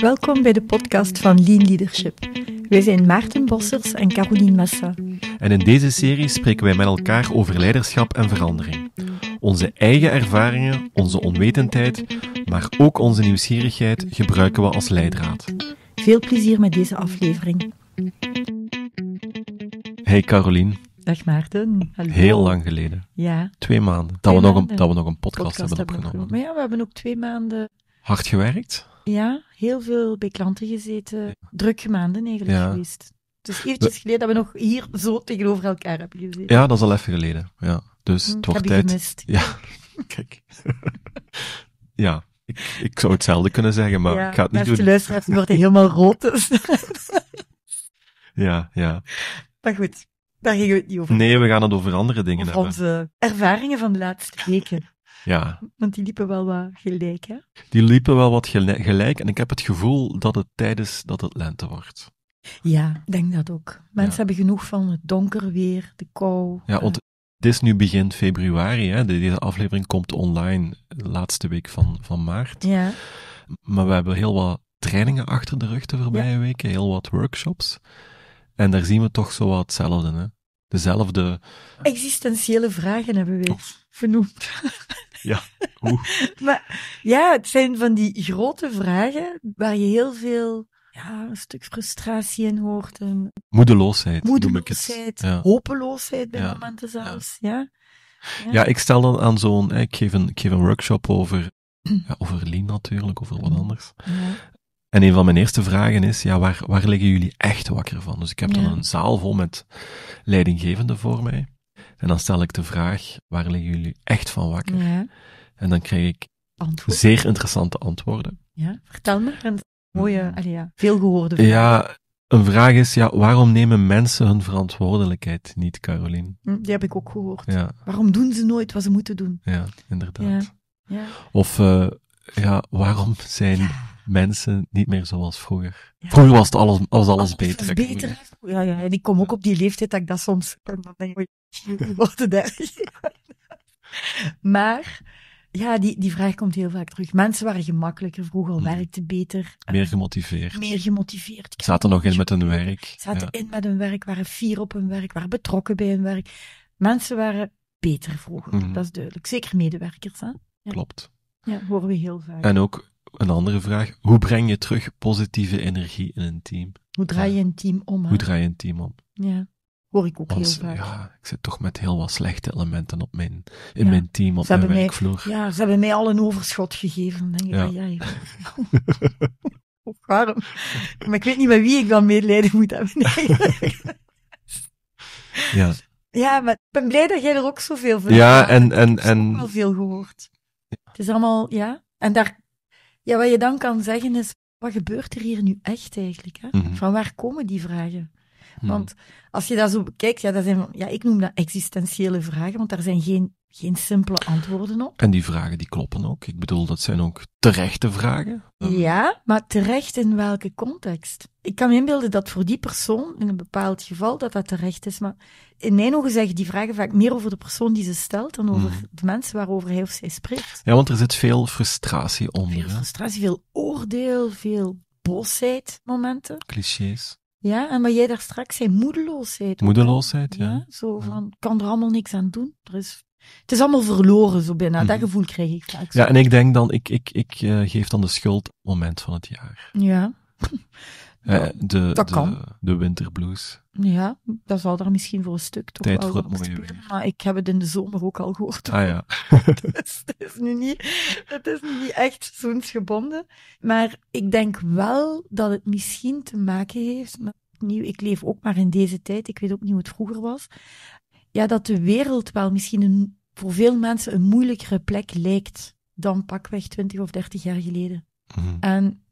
Welkom bij de podcast van Lean Leadership. Wij zijn Maarten Bossers en Caroline Massa. En in deze serie spreken wij met elkaar over leiderschap en verandering. Onze eigen ervaringen, onze onwetendheid, maar ook onze nieuwsgierigheid gebruiken we als leidraad. Veel plezier met deze aflevering. Hey Caroline. Dag Maarten. Hallo. Heel lang geleden. Ja. Twee maanden. Twee dat, we maanden. Nog een, dat we nog een podcast, hebben opgenomen. maar ja, we hebben ook twee maanden Hard gewerkt? Ja, heel veel bij klanten gezeten. Ja. Drukke maanden eigenlijk geweest. Het is dus eventjes geleden dat we nog hier zo tegenover elkaar hebben gezeten. Ja, dat is al even geleden. Ja. Dus hm, het wordt tijd. Gemist. Ja, kijk. ja, ik, zou hetzelfde kunnen zeggen, maar ik ga het niet doen. De luisteraars worden helemaal rood. Dus- ja, ja. Maar goed, daar gingen we het niet over. Nee, we gaan het over andere dingen hebben. onze ervaringen van de laatste weken. Ja. Want die liepen wel wat gelijk, hè? Die liepen wel wat gelijk en ik heb het gevoel dat het tijdens dat het lente wordt. Ja, ik denk dat ook. Mensen hebben genoeg van het donker weer, de kou. Ja, eh. want het is nu begin februari, hè? deze aflevering komt online de laatste week van, van maart. Ja. Maar we hebben heel wat trainingen achter de rug de voorbije weken, heel wat workshops. En daar zien we toch zo wat hetzelfde, hè? Dezelfde... Existentiële vragen hebben we vernoemd Ja, Oeh. maar ja, het zijn van die grote vragen waar je heel veel ja, een stuk frustratie in hoort. moedeloosheid, moedeloosheid noem ik het. Ja. hopeloosheid bij ja. momenten zelfs, ja. ja. Ja. ik stel dan aan zo'n, ik geef een, ik geef een workshop over, over Lean natuurlijk, over wat anders. En een van mijn eerste vragen is, ja, waar, waar liggen jullie echt wakker van? Dus ik heb dan een zaal vol met leidinggevenden voor mij. En dan stel ik de vraag, waar liggen jullie echt van wakker? En dan krijg ik zeer interessante antwoorden. Ja, vertel me een mooie, mm. ja, veel gehoorde Ja, een vraag is, ja, waarom nemen mensen hun verantwoordelijkheid niet, Caroline? Mm, die heb ik ook gehoord. Waarom doen ze nooit wat ze moeten doen? Ja, inderdaad. Ja. Of, eh, ja, waarom zijn mensen niet meer zoals vroeger? Vroeger was, het alles, was alles, beter. beter. Ja, ja, en ik kom ook op die leeftijd dat ik dat soms... dan denk ik, worden dertig. maar ja, die, die vraag komt heel vaak terug. Mensen waren gemakkelijker vroeger, mm. werkten beter. Meer gemotiveerd. Meer gemotiveerd. Zaten nog in met hun werk. Zaten in met hun werk, waren fier op hun werk, waren betrokken bij hun werk. Mensen waren beter vroeger, mhm. dat is duidelijk. Zeker medewerkers, hè? Klopt. Ja, horen we heel vaak. En ook een andere vraag. Hoe breng je terug positieve energie in een team? Hoe draai je een team om? Hoe draai je een team om? Ja. Hoor ik ook heel vaak. Ja, ik zit toch met heel wat slechte elementen op mijn, in mijn team, op ze mijn werkvloer. ja, ze hebben mij al een overschot gegeven. denk ik, ja, ja. Nou? of waarom? Maar ik weet niet met wie ik dan medelijden moet hebben. ja. Ja, maar ik ben blij dat jij er ook zoveel van Ja, en, en, en. wel veel gehoord. Het is allemaal, ja. En daar, ja, wat je dan kan zeggen is, wat gebeurt er hier nu echt eigenlijk? Hè? Mhm. Van waar komen die vragen? Hmm. Want als je dat zo bekijkt, ja, dat zijn, ja, ik noem dat existentiële vragen, want daar zijn geen, geen simpele antwoorden op. En die vragen die kloppen ook. Ik bedoel, dat zijn ook terechte vragen. Ehm, ja, maar terecht in welke context? Ik kan me inbeelden dat voor die persoon, in een bepaald geval, dat dat terecht is. Maar in mijn ogen zeggen die vragen vaak meer over de persoon die ze stelt dan over hmm. de mensen waarover hij of zij spreekt. Ja, want er zit veel frustratie onder. Veel frustratie, veel oordeel, veel boosheid momenten. Clichés. Ja, en wat jij daar straks zei, moedeloosheid. Moedeloosheid, ja. Zo van, kan er allemaal niks aan doen. Er is, het is allemaal verloren, zo binnen. Dat mhm. gevoel krijg ik vaak. Ja, en ik denk dan, ik, ik, ik eh, geef dan de schuld op het moment van het jaar. Ja. Eh, de, de, De winterblues. Ja, dat zal daar misschien voor een stuk toch Tijd voor het mooie weer. Maar ik heb het in de zomer ook al gehoord. Ah ja. Dus het is nu niet, het is nu niet echt zoensgebonden. Maar ik denk wel dat het misschien te maken heeft met nieuw. Ik leef ook maar in deze tijd. Ik weet ook niet hoe het vroeger was. Ja, dat de wereld wel misschien een, voor veel mensen een moeilijkere plek lijkt dan pakweg 20 of 30 jaar geleden. Mhm. En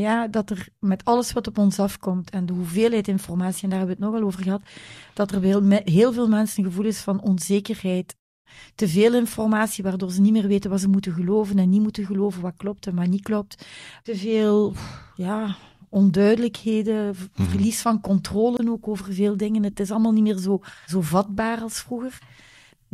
ja, dat er met alles wat op ons afkomt en de hoeveelheid informatie, en daar hebben we het nogal over gehad, dat er heel, heel veel mensen een gevoel is van onzekerheid. Te veel informatie, waardoor ze niet meer weten wat ze moeten geloven en niet moeten geloven wat klopt en wat niet klopt. Te veel, ja, onduidelijkheden, mhm. verlies van controle ook over veel dingen. Het is allemaal niet meer zo, zo vatbaar als vroeger.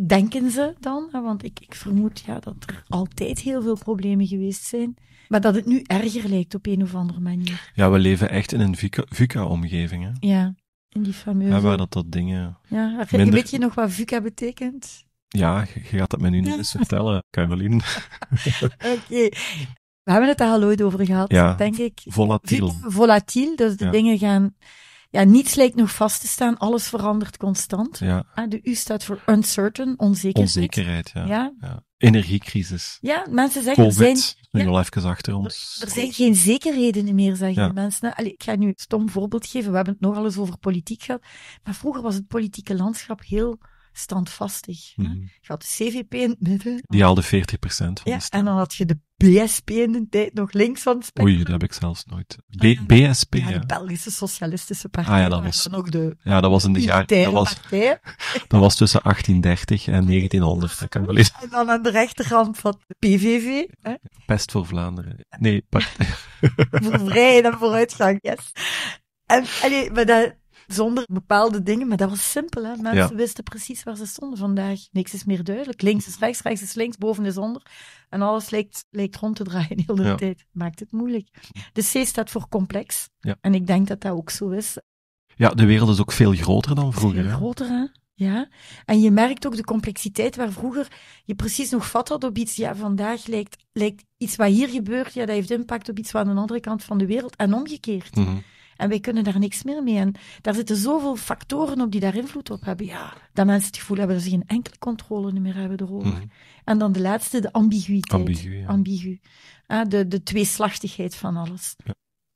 Denken ze dan? Want ik, ik vermoed ja, dat er altijd heel veel problemen geweest zijn. Maar dat het nu erger lijkt op een of andere manier. Ja, we leven echt in een VUCA-omgeving. Ja, in die fameuze... Ja, waar dat, dat dingen... Ja, minder... weet je nog wat VUCA betekent? Ja, je gaat dat me nu niet eens vertellen, Caroline. Oké. We hebben het daar al ooit over gehad, ja, denk ik. Volatiel. Volatiel, dus de dingen gaan... Ja, niets lijkt nog vast te staan, alles verandert constant. Ja. Ah, de U staat voor uncertain, onzekerheid. Onzekerheid, ja. ja energiecrisis. Ja, mensen zeggen... COVID, er zijn, ja, Er, zijn geen zekerheden meer, zeggen ja. mensen. Allee, ik ga nu een stom voorbeeld geven. We hebben het nogal eens over politiek gehad. Maar vroeger was het politieke landschap heel standvastig. Mhm. Je had de CVP in het midden. Die haalde 40% ja, En dan had je de BSP in de tijd nog links van het Spek. Oei, dat heb ik zelfs nooit. BSP, ah, De Belgische Socialistische Partij. Ah, ja, dat was, ook de ja, dat was in de jaren. Dat was, dat was tussen 1830 en 1900. Dat kan wel En dan aan de rechterkant van de PVV. Hè? Pest voor Vlaanderen. Nee, partij. voor vrijheid en vooruitgang, yes. En, allee, maar dat, zonder bepaalde dingen. Maar dat was simpel. Hè? Mensen wisten precies waar ze stonden vandaag. Niks is meer duidelijk. Links is rechts, rechts is links, boven is onder. En alles lijkt, lijkt rond te draaien heel de hele tijd. Maakt het moeilijk. De C staat voor complex. En ik denk dat dat ook zo is. Ja, de wereld is ook veel groter dan vroeger. Veel groter, hè? Ja, en je merkt ook de complexiteit waar vroeger je precies nog vat had op iets. Ja, vandaag lijkt, lijkt iets wat hier gebeurt, ja, dat heeft impact op iets wat aan de andere kant van de wereld en omgekeerd. Mhm. En wij kunnen daar niks meer mee. En daar zitten zoveel factoren op die daar invloed op hebben. Ja, dat mensen het gevoel hebben dat ze geen enkele controle meer hebben erover. Mhm. En dan de laatste, de ambiguïteit. Ambigu. Ja. Ah, de, de tweeslachtigheid van alles.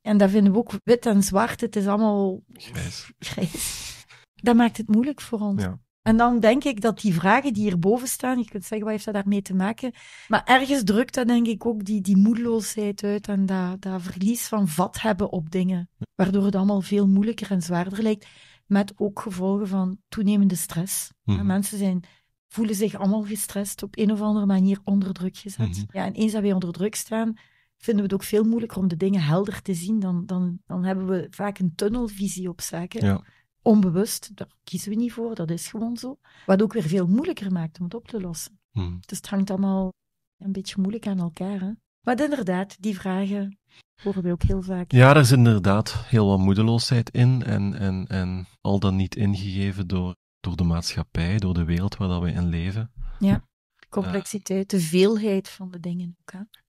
En dat vinden we ook wit en zwart. Het is allemaal grijs. grijs. Dat maakt het moeilijk voor ons. Ja. En dan denk ik dat die vragen die hierboven staan, je kunt zeggen, wat heeft dat daarmee te maken? Maar ergens drukt dat denk ik ook die, die moedeloosheid uit en dat, dat verlies van vat hebben op dingen. Waardoor het allemaal veel moeilijker en zwaarder lijkt. Met ook gevolgen van toenemende stress. Mhm. Mensen zijn, voelen zich allemaal gestrest, op een of andere manier onder druk gezet. Mhm. ja, en eens dat wij onder druk staan, vinden we het ook veel moeilijker om de dingen helder te zien. Dan, dan, dan hebben we vaak een tunnelvisie op zaken. Ja onbewust, daar kiezen we niet voor, dat is gewoon zo. Wat ook weer veel moeilijker maakt om het op te lossen. Hmm. Dus het hangt allemaal een beetje moeilijk aan elkaar. Hè? Maar inderdaad, die vragen horen we ook heel vaak. Ja, er is inderdaad heel wat moedeloosheid in en, en, en al dan niet ingegeven door, door de maatschappij, door de wereld waar dat we in leven. Ja, de eh. complexiteit, de veelheid van de dingen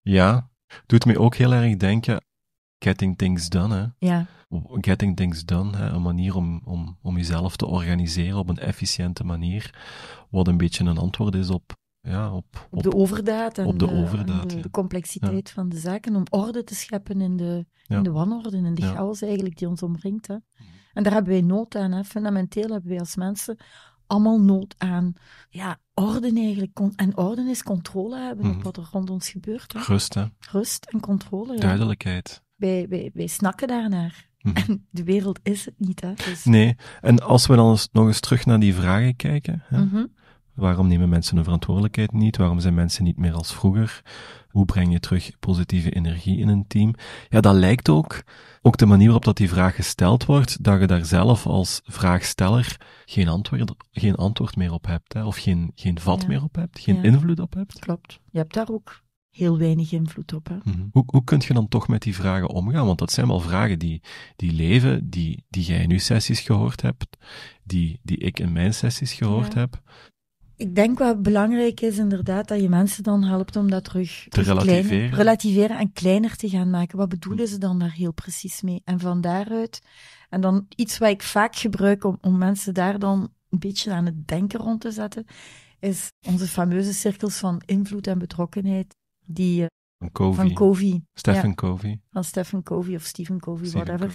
Ja, doet me ook heel erg denken getting things done. Hè? Ja. Getting things done, hè? een manier om, om, om jezelf te organiseren op een efficiënte manier, wat een beetje een antwoord is op, ja, op, op, de overdaad en de, eh, overdaad, de, ja. de complexiteit van de zaken, om orde te scheppen in de, in de wanorde en de chaos eigenlijk die ons omringt. Hè? Mhm. En daar hebben wij nood aan. Hè? Fundamenteel hebben wij als mensen allemaal nood aan ja, orde eigenlijk. En orde is controle hebben mhm. op wat er rond ons gebeurt. Hè? Rust, hè? Rust en controle. Ja. Duidelijkheid wij, wij, snakken daarnaar. Mhm. En de wereld is het niet, hè? Dus... Nee, en als we dan eens, nog eens terug naar die vragen kijken. Hè? Mhm. Waarom nemen mensen hun verantwoordelijkheid niet? Waarom zijn mensen niet meer als vroeger? Hoe breng je terug positieve energie in een team? Ja, dat lijkt ook, ook de manier waarop dat die vraag gesteld wordt, dat je daar zelf als vraagsteller geen antwoord, geen antwoord meer op hebt, hè? of geen, geen vat meer op hebt, geen invloed op hebt. Klopt. Je hebt daar ook heel weinig invloed op. Hè? Mhm. Hoe, hoe kun je dan toch met die vragen omgaan? Want dat zijn wel vragen die, die leven, die, die jij in uw sessies gehoord hebt, die, die ik in mijn sessies gehoord heb. Ik denk wat belangrijk is inderdaad dat je mensen dan helpt om dat terug te relativeren. relativeren en kleiner te gaan maken. Wat bedoelen mhm. ze dan daar heel precies mee? En van daaruit, en dan iets wat ik vaak gebruik om, om mensen daar dan een beetje aan het denken rond te zetten, is onze fameuze cirkels van invloed en betrokkenheid. Die, eh, van Covey. Van Covey. Stephen Covey. Van Stephen Covey of Stephen Covey, whatever.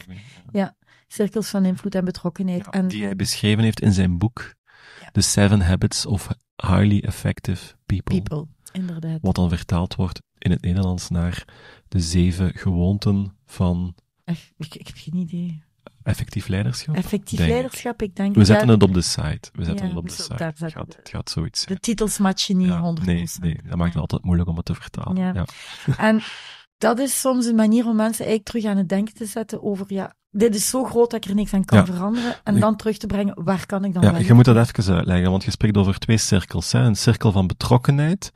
ja. cirkels van invloed en betrokkenheid. en... Die hij beschreven heeft in zijn boek The Seven Habits of Highly Effective People. inderdaad. Wat dan vertaald wordt in het Nederlands naar de zeven gewoonten van... Echt, ik, ik heb geen idee. Effectief leiderschap? Effectief leiderschap, ik denk... We zetten het op de site. We zetten het op de dus site. Daar het, gaat, het gaat zoiets De titels matchen niet honderd 100%. Nee, nee, dat maakt het altijd moeilijk om het te vertalen. Ja. En dat is soms een manier om mensen eigenlijk terug aan het denken te zetten over, ja, dit is zo groot dat ik er niks aan kan veranderen. En dan terug te brengen, waar kan ik dan Ja, je moet dat even uitleggen, want je spreekt over twee cirkels. Hè? Een cirkel van betrokkenheid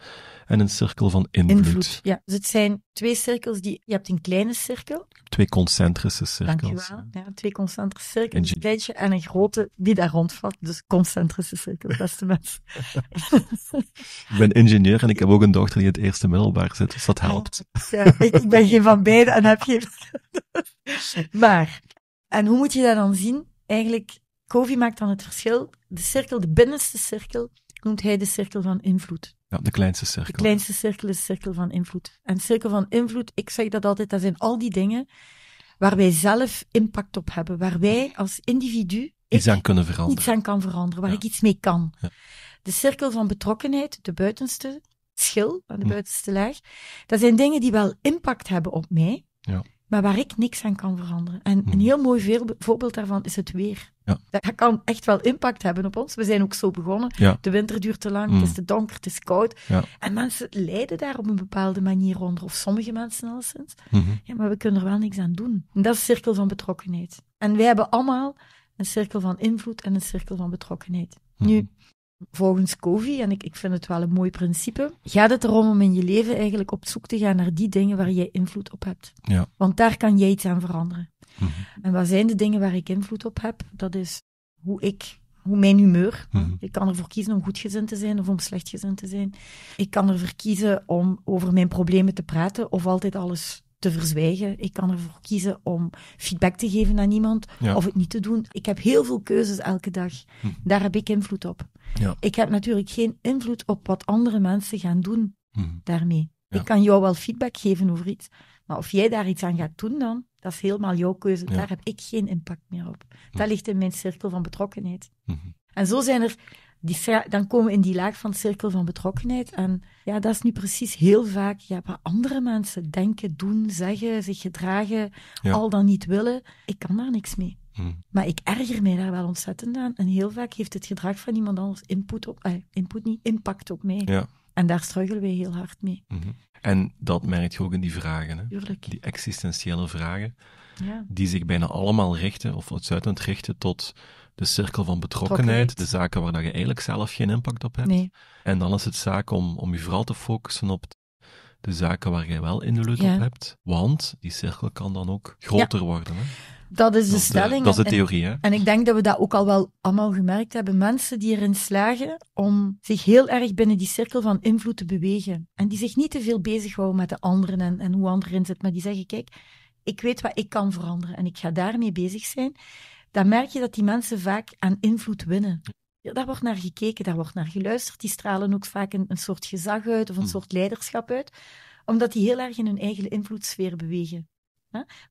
en een cirkel van invloed. ja. Dus het zijn twee cirkels die... Je hebt een kleine cirkel. Twee concentrische cirkels. Dankjewel. Ja, twee concentrische cirkels. Een kleintje en een grote die daar rondvat. Dus concentrische cirkels, beste mensen. ik ben ingenieur en ik heb ook een dochter die in het eerste middelbaar zit, dus dat helpt. Ah, ja, ik, ben geen van beiden en heb geen... maar, en hoe moet je dat dan zien? Eigenlijk, Kovi maakt dan het verschil. De cirkel, de binnenste cirkel, noemt hij de cirkel van invloed. Ja, de kleinste cirkel. De kleinste cirkel is cirkel van invloed. En cirkel van invloed, ik zeg dat altijd, dat zijn al die dingen waar wij zelf impact op hebben, waar wij als individu iets aan kunnen veranderen. Iets aan kan veranderen, waar ik iets mee kan. De cirkel van betrokkenheid, de buitenste schil, de hm. buitenste laag, dat zijn dingen die wel impact hebben op mij. Ja maar waar ik niks aan kan veranderen. En een hmm. heel mooi voorbeeld daarvan is het weer. Ja. Dat kan echt wel impact hebben op ons. We zijn ook zo begonnen. De winter duurt te lang, het hmm. is te donker, het is koud. En mensen lijden daar op een bepaalde manier onder, of sommige mensen wel Mm ja, maar we kunnen er wel niks aan doen. En dat is een cirkel van betrokkenheid. En wij hebben allemaal een cirkel van invloed en een cirkel van betrokkenheid. Nu, mhm. Volgens Kofi en ik, ik vind het wel een mooi principe, gaat het erom om in je leven eigenlijk op zoek te gaan naar die dingen waar jij invloed op hebt. Ja. Want daar kan jij iets aan veranderen. Mhm. En wat zijn de dingen waar ik invloed op heb? Dat is hoe ik hoe mijn humeur. Mhm. Ik kan ervoor kiezen om goedgezind te zijn of om slechtgezind te zijn. Ik kan ervoor kiezen om over mijn problemen te praten of altijd alles te verzwijgen. Ik kan ervoor kiezen om feedback te geven aan iemand of het niet te doen. Ik heb heel veel keuzes elke dag. Hm. Daar heb ik invloed op. Ja. Ik heb natuurlijk geen invloed op wat andere mensen gaan doen hm. daarmee. Ik kan jou wel feedback geven over iets, maar of jij daar iets aan gaat doen dan, dat is helemaal jouw keuze. Daar heb ik geen impact meer op. Dat hm. ligt in mijn cirkel van betrokkenheid. En zo zijn er die, dan komen we in die laag van cirkel van betrokkenheid. En ja, dat is nu precies heel vaak ja, wat andere mensen denken, doen, zeggen, zich gedragen, al dan niet willen. Ik kan daar niks mee. Hmm. Maar ik erger mij daar wel ontzettend aan. En heel vaak heeft het gedrag van iemand anders input op, eh, input niet, impact op mij. Ja. En daar struggelen we heel hard mee. Mhm. En dat merk je ook in die vragen, hè? die existentiële vragen, ja. die zich bijna allemaal richten, of uitsluitend richten tot de cirkel van betrokkenheid, de zaken waar je eigenlijk zelf geen impact op hebt. Nee. En dan is het zaak om, om je vooral te focussen op de zaken waar jij wel invloed op hebt, want die cirkel kan dan ook groter worden. Hè? Dat is de stelling. dat is de theorie, hè? En, ik denk dat we dat ook al wel allemaal gemerkt hebben. Mensen die erin slagen om zich heel erg binnen die cirkel van invloed te bewegen. En die zich niet te veel bezighouden met de anderen en, en hoe anderen erin zitten. Maar die zeggen, kijk, ik weet wat ik kan veranderen en ik ga daarmee bezig zijn. Dan merk je dat die mensen vaak aan invloed winnen. Daar wordt naar gekeken, daar wordt naar geluisterd. Die stralen ook vaak een, soort gezag uit of een mm. soort leiderschap uit. Omdat die heel erg in hun eigen invloedssfeer bewegen.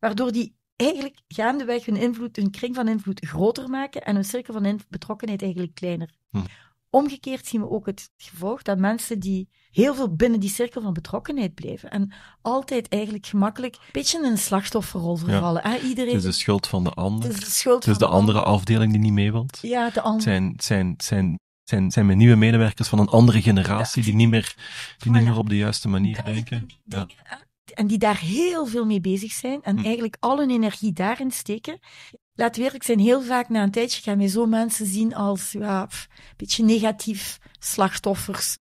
Waardoor die eigenlijk gaandeweg hun invloed, hun kring van invloed groter maken en hun cirkel van betrokkenheid eigenlijk kleiner. Hm. Omgekeerd zien we ook het gevolg dat mensen die heel veel binnen die cirkel van betrokkenheid blijven en altijd eigenlijk gemakkelijk een beetje in een slachtofferrol vervallen. iedereen... Het is de schuld van de ander. Het is de schuld van de, de andere ander. afdeling die niet mee wilt. Ja, de ander. zijn, zijn, zijn zijn, zijn mijn nieuwe medewerkers van een andere generatie die niet meer, die niet meer op de juiste manier denken. Ja en die daar heel veel mee bezig zijn en hm. eigenlijk al hun energie daarin steken. Laat werkelijk zijn, heel vaak na een tijdje gaan wij zo mensen zien als ja, een beetje negatief slachtoffers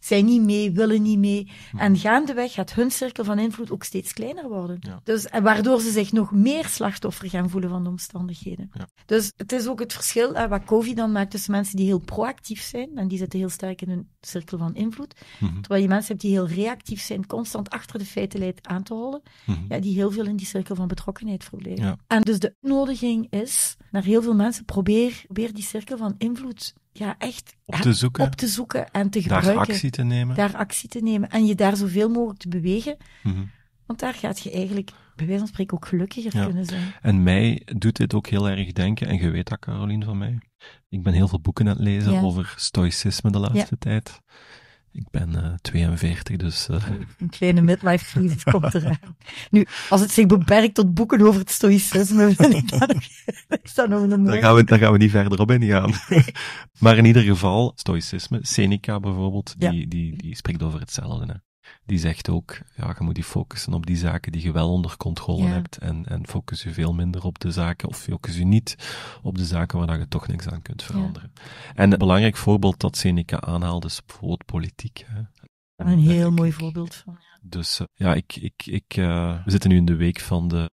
zijn niet mee, willen niet mee. Hmm. En gaandeweg gaat hun cirkel van invloed ook steeds kleiner worden. Dus, waardoor ze zich nog meer slachtoffer gaan voelen van de omstandigheden. Dus het is ook het verschil wat COVID dan maakt tussen mensen die heel proactief zijn, en die zitten heel sterk in hun cirkel van invloed, mhm. terwijl je mensen hebt die heel reactief zijn, constant achter de feiten leidt aan te hollen, mhm. ja, die heel veel in die cirkel van betrokkenheid verblijven. En dus de nodiging is naar heel veel mensen, probeer, probeer die cirkel van invloed ja, echt op te, zoeken, op te zoeken en te gebruiken. Daar actie te nemen. Daar actie te nemen. En je daar zoveel mogelijk te bewegen. Mhm. Want daar gaat je eigenlijk, bij wijze van spreken, ook gelukkiger kunnen zijn. En mij doet dit ook heel erg denken, en je weet dat, Caroline, van mij. Ik ben heel veel boeken aan het lezen over stoïcisme de laatste tijd. Ik ben 42, eh, dus... Eh. Een kleine midlife crisis komt eraan. Nu, als het zich beperkt tot boeken over het stoïcisme, dan is dat nog een... Daar gaan, we, gaan we niet verder op ingaan. Nee. maar in ieder geval, stoïcisme, Seneca bijvoorbeeld, die, die, die spreekt over hetzelfde die zegt ook, ja, je moet je focussen op die zaken die je wel onder controle hebt en, en focus je veel minder op de zaken, of focus je niet op de zaken waar je toch niks aan kunt veranderen. En een belangrijk voorbeeld dat Seneca aanhaalt, is bijvoorbeeld politiek. Hè. Een heel mooi voorbeeld van. Dus eh, ja, ik, ik, ik, eh, we zitten nu in de week van de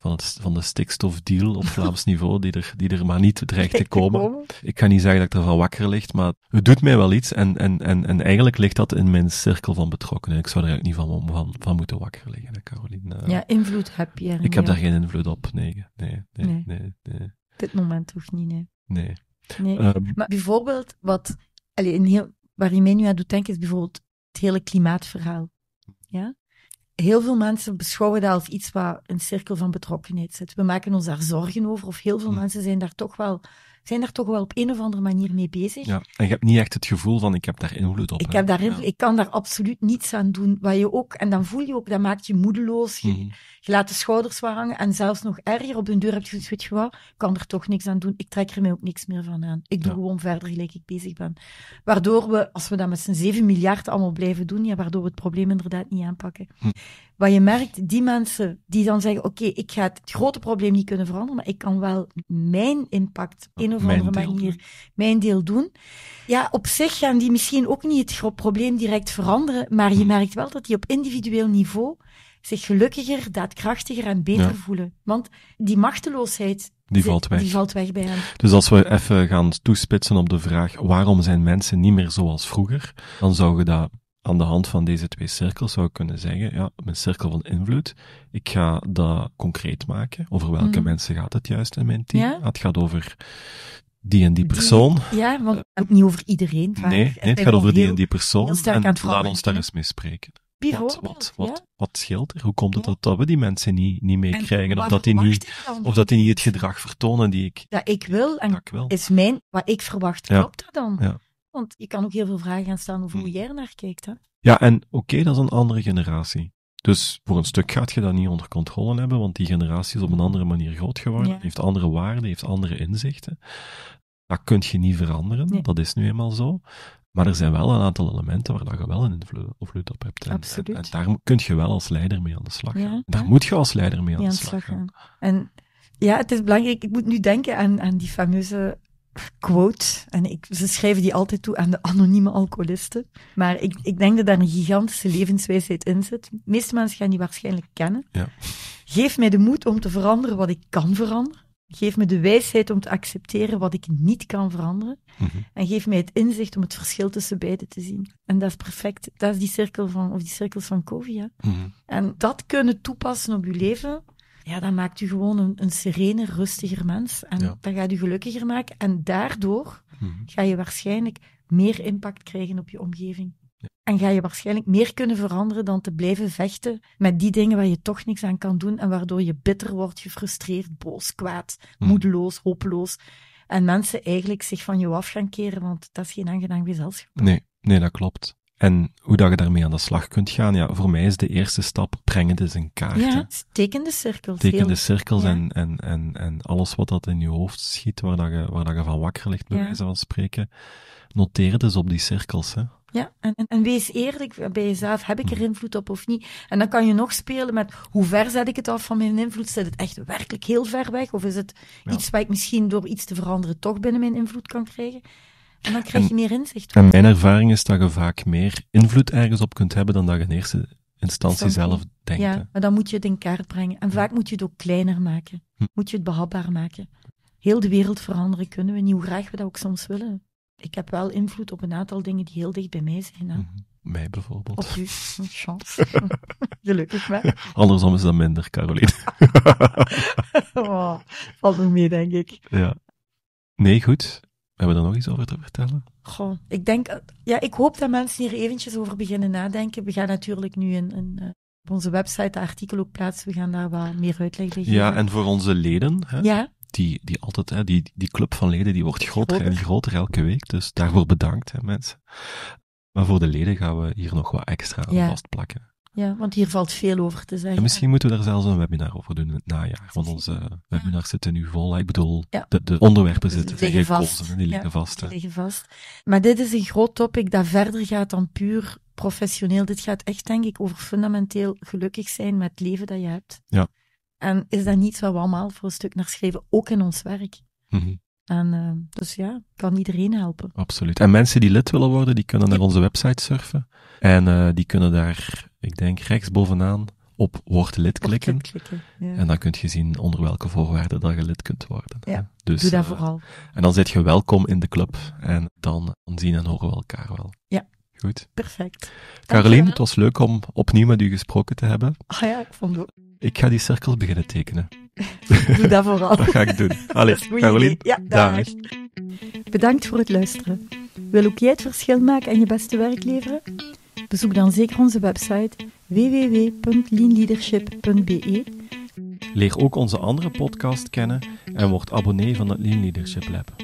van, van de stikstofdeal op Vlaams niveau, die er, die er maar niet dreigt te komen. Ik ga niet zeggen dat ik ervan wakker ligt, maar het doet mij wel iets en, en, en, en eigenlijk ligt dat in mijn cirkel van betrokkenen. Ik zou er eigenlijk niet van, van, van moeten wakker liggen, Caroline. Eh, ja, invloed heb je Ik heb daar geen invloed op, nee. Nee, nee, nee. Dit moment toch niet, nee. Nee. nee. Ehm, maar bijvoorbeeld, wat, allez, een heel, waar je mee nu aan doet denken, is bijvoorbeeld het hele klimaatverhaal. Ja? heel veel mensen beschouwen dat als iets wat een cirkel van betrokkenheid zit. We maken ons daar zorgen over, of heel veel hm. mensen zijn daar toch wel zijn daar toch wel op een of andere manier mee bezig. Ja, en je hebt niet echt het gevoel van ik heb daar invloed op. Ik, heb daar, ja. ik kan daar absoluut niets aan doen. Wat je ook, en dan voel je ook, dat maakt je moedeloos. Je, mhm. laat de schouders waar hangen. En zelfs nog erger, op de deur heb je gezegd, weet je wat, ik kan er toch niks aan doen. Ik trek er mij ook niks meer van aan. Ik doe gewoon verder gelijk ik bezig ben. Waardoor we, als we dat met z'n 7 miljard allemaal blijven doen, ja, waardoor we het probleem inderdaad niet aanpakken. Hm. Wat je merkt, die mensen die dan zeggen, oké, ik ga het grote probleem niet kunnen veranderen, maar ik kan wel mijn impact in een of andere manier mijn deel doen. Ja, op zich gaan die misschien ook niet het probleem direct veranderen, maar je hm. merkt wel dat die op individueel niveau zich gelukkiger, daadkrachtiger en beter voelen. Want die machteloosheid, die valt, weg. Die valt weg bij hen. Dus als we even gaan toespitsen op de vraag waarom zijn mensen niet meer zoals vroeger, dan zou je dat aan de hand van deze twee cirkels zou ik kunnen zeggen, ja, mijn cirkel van invloed, ik ga dat concreet maken. Over welke mhm. mensen gaat het juist in mijn team? Ah, het gaat over die en die persoon. ja, want niet over iedereen. Nee, het, gaat over die en die persoon. En laat ons daar eens mee spreken. Wat, wat, wat, wat scheelt er? Hoe komt het dat, we die mensen niet, niet meekrijgen? Of, dat die niet, of dat die niet het gedrag vertonen die ik, dat ik wil? En Is mijn, wat ik verwacht, klopt dat dan? Ja. Want je kan ook heel veel vragen gaan stellen over hmm. hoe jij er naar kijkt. Hè? Ja, en oké, dat is een andere generatie. Dus voor een stuk gaat je dat niet onder controle hebben, want die generatie is op een hmm. andere manier groot geworden, heeft andere waarden, heeft andere inzichten. Dat kun je niet veranderen, dat is nu eenmaal zo. Maar er zijn wel een aantal elementen waar dat je wel een invloed op hebt. En, en, daar kun je wel als leider mee aan de slag gaan. daar moet je als leider mee aan, de, slag gaan. gaan. En ja, het is belangrijk. Ik moet nu denken aan, aan die fameuze quote. En ik, ze schrijven die altijd toe aan de anonieme alcoholisten. Maar ik, ik denk dat daar een gigantische levenswijsheid in zit. De meeste mensen gaan die waarschijnlijk kennen. Ja. Geef mij de moed om te veranderen wat ik kan veranderen. Geef me de wijsheid om te accepteren wat ik niet kan veranderen. Mhm. En geef mij het inzicht om het verschil tussen beide te zien. En dat is perfect. Dat is die cirkel van, of die cirkels van Covey. Mhm. En dat kunnen toepassen op je leven ja, dat maakt u gewoon een, een serener, rustiger mens. En ja. dat gaat u gelukkiger maken. En daardoor mhm. ga je waarschijnlijk meer impact krijgen op je omgeving. En ga je waarschijnlijk meer kunnen veranderen dan te blijven vechten met die dingen waar je toch niks aan kan doen en waardoor je bitter wordt, gefrustreerd, boos, kwaad, mhm. moedeloos, hopeloos. En mensen eigenlijk zich van jou af gaan keren, want dat is geen aangenaam gezelschap. Nee, nee, dat klopt. En hoe dat je daarmee aan de slag kunt gaan, ja, voor mij is de eerste stap brengen eens dus een kaart. Ja, de cirkels. de cirkels en, en, en, en alles wat dat in je hoofd schiet, waar, dat je, waar dat je van wakker ligt, bij ja. wijze van spreken, noteer eens dus op die cirkels. Hè. Ja, en, en, wees eerlijk bij jezelf. Heb ik er hm. invloed op of niet? En dan kan je nog spelen met hoe ver zet ik het af van mijn invloed? Zit het echt werkelijk heel ver weg? Of is het iets waar ik misschien door iets te veranderen toch binnen mijn invloed kan krijgen? En dan krijg je meer inzicht. En mijn ervaring is dat je vaak meer invloed ergens op kunt hebben dan dat je in eerste instantie zelf denkt. Ja, maar dan moet je het in kaart brengen. En vaak moet je het ook kleiner maken. Hm. Moet je het behapbaar maken. Heel de wereld veranderen kunnen we niet, hoe graag we dat ook soms willen. Ik heb wel invloed op een aantal dingen die heel dicht bij mij zijn. Mhm. Mij bijvoorbeeld. Op je. chance. Gelukkig maar. Andersom is dat minder, Caroline. oh, valt nog mee, denk ik. Ja. Nee, goed hebben we daar nog iets over te vertellen? Goh, ik, denk, ja, ik hoop dat mensen hier eventjes over beginnen nadenken. We gaan natuurlijk nu een, eh, op onze website de artikel ook plaatsen. We gaan daar wat meer uitleg geven. Ja, en voor onze leden, hè, ja. die, die altijd, hè, die, die club van leden, die wordt groter, en groter elke week. Dus daarvoor bedankt, hè, mensen. Maar voor de leden gaan we hier nog wat extra aan ja. vastplakken. Ja, want hier valt veel over te zeggen. misschien moeten we daar zelfs een webinar over doen in het najaar. Want onze eh, webinars zitten nu vol. Ik bedoel, de, onderwerpen zitten liggen vast. die liggen vast. vast. Maar dit is een groot topic dat verder gaat dan puur professioneel. Dit gaat echt, denk ik, over fundamenteel gelukkig zijn met het leven dat je hebt. Ja. En is dat niet wat we allemaal voor een stuk naar schrijven, ook in ons werk? Mhm. En eh, dus ja, kan iedereen helpen. Absoluut. En mensen die lid willen worden, die kunnen naar onze website surfen. En eh, die kunnen daar ik denk rechts bovenaan op word lid klikken. En dan kun je zien onder welke voorwaarden dat je lid kunt worden. dus, doe dat eh, vooral. En dan zit je welkom in de club. En dan zien en horen we elkaar wel. Ja. Goed. Perfect. Caroline, het was leuk om opnieuw met u gesproken te hebben. Ah ja, ik vond het ook. Ik ga die cirkels beginnen tekenen. Doe dat vooral. dat ga ik doen. Allee, Caroline. dag. Bedankt voor het luisteren. Wil ook jij het verschil maken en je beste werk leveren? Bezoek dan zeker onze website www.leanleadership.be. Leer ook onze andere podcast kennen en word abonnee van het Lean Leadership Lab.